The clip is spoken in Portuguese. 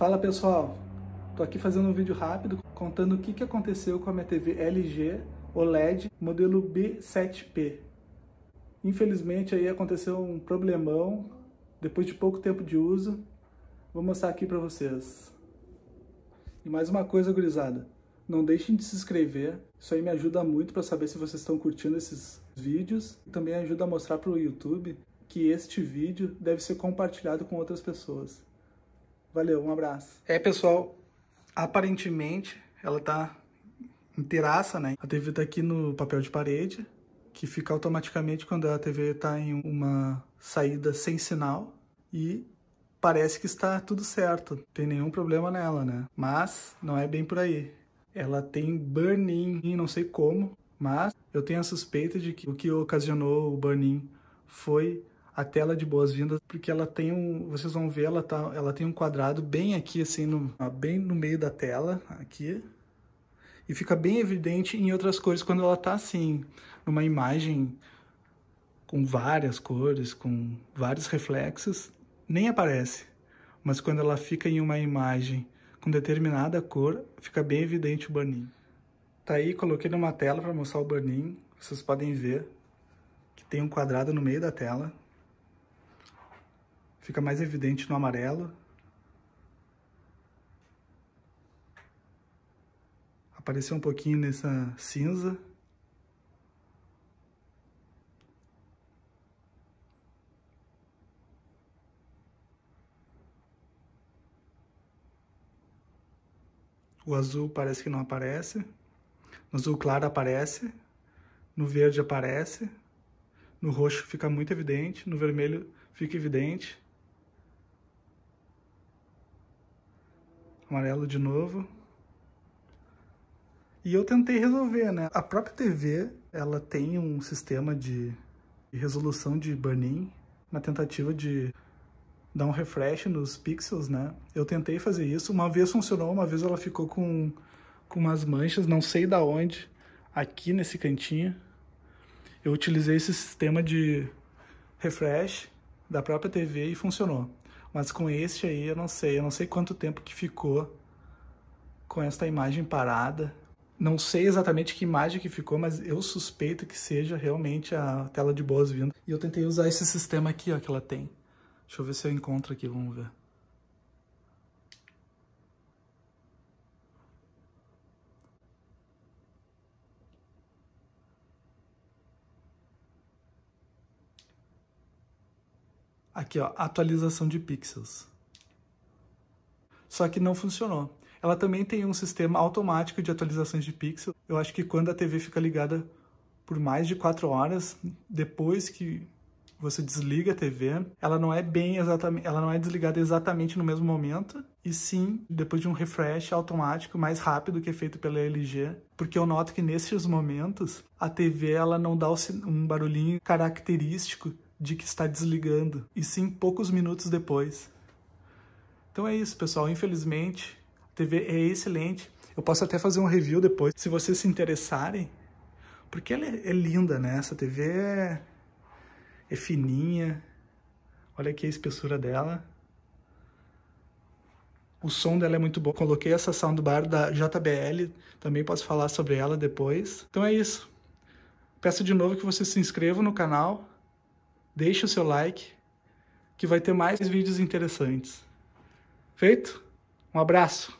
Fala pessoal, tô aqui fazendo um vídeo rápido contando o que, que aconteceu com a minha TV LG OLED modelo B7P. Infelizmente aí aconteceu um problemão depois de pouco tempo de uso. Vou mostrar aqui para vocês. E mais uma coisa, gurizada, não deixem de se inscrever. Isso aí me ajuda muito para saber se vocês estão curtindo esses vídeos. E também ajuda a mostrar para o YouTube que este vídeo deve ser compartilhado com outras pessoas. Valeu, um abraço. É, pessoal, aparentemente ela tá inteiraça, né? A TV tá aqui no papel de parede, que fica automaticamente quando a TV tá em uma saída sem sinal e parece que está tudo certo, tem nenhum problema nela, né? Mas não é bem por aí. Ela tem burn-in, não sei como, mas eu tenho a suspeita de que o que ocasionou o burn-in foi a tela de boas-vindas, porque ela tem um, vocês vão ver, ela, tá, ela tem um quadrado bem aqui, assim, no, bem no meio da tela, aqui, e fica bem evidente em outras cores quando ela tá assim, numa imagem com várias cores, com vários reflexos, nem aparece, mas quando ela fica em uma imagem com determinada cor, fica bem evidente o burn-in. Tá aí, coloquei numa tela para mostrar o burn-in, vocês podem ver que tem um quadrado no meio da tela, Fica mais evidente no amarelo. Apareceu um pouquinho nessa cinza. O azul parece que não aparece. No azul claro aparece. No verde aparece. No roxo fica muito evidente. No vermelho fica evidente. amarelo de novo. E eu tentei resolver, né? A própria TV, ela tem um sistema de, resolução de burn-in, na tentativa de dar um refresh nos pixels, né? Eu tentei fazer isso, uma vez funcionou, uma vez ela ficou com, com umas manchas, não sei da onde, aqui nesse cantinho. Eu utilizei esse sistema de refresh da própria TV e funcionou. Mas com este aí, eu não sei. Eu não sei quanto tempo que ficou com esta imagem parada. Não sei exatamente que imagem que ficou, mas eu suspeito que seja realmente a tela de boas-vindas. E eu tentei usar esse sistema aqui ó, que ela tem. Deixa eu ver se eu encontro aqui, vamos ver. Aqui, ó, atualização de pixels. Só que não funcionou. Ela também tem um sistema automático de atualizações de pixel. Eu acho que quando a TV fica ligada por mais de 4 horas, depois que você desliga a TV, ela não é bem exatamente, ela não é desligada exatamente no mesmo momento, e sim depois de um refresh automático mais rápido que é feito pela LG, porque eu noto que nesses momentos a TV ela não dá um barulhinho característico de que está desligando, e sim poucos minutos depois. Então é isso, pessoal. Infelizmente, a TV é excelente. Eu posso até fazer um review depois, se vocês se interessarem. Porque ela é, é linda, né? Essa TV é, é fininha. Olha aqui a espessura dela. O som dela é muito bom. Coloquei essa soundbar da JBL, também posso falar sobre ela depois. Então é isso. Peço de novo que você se inscreva no canal, deixe o seu like, que vai ter mais vídeos interessantes. Feito? Um abraço!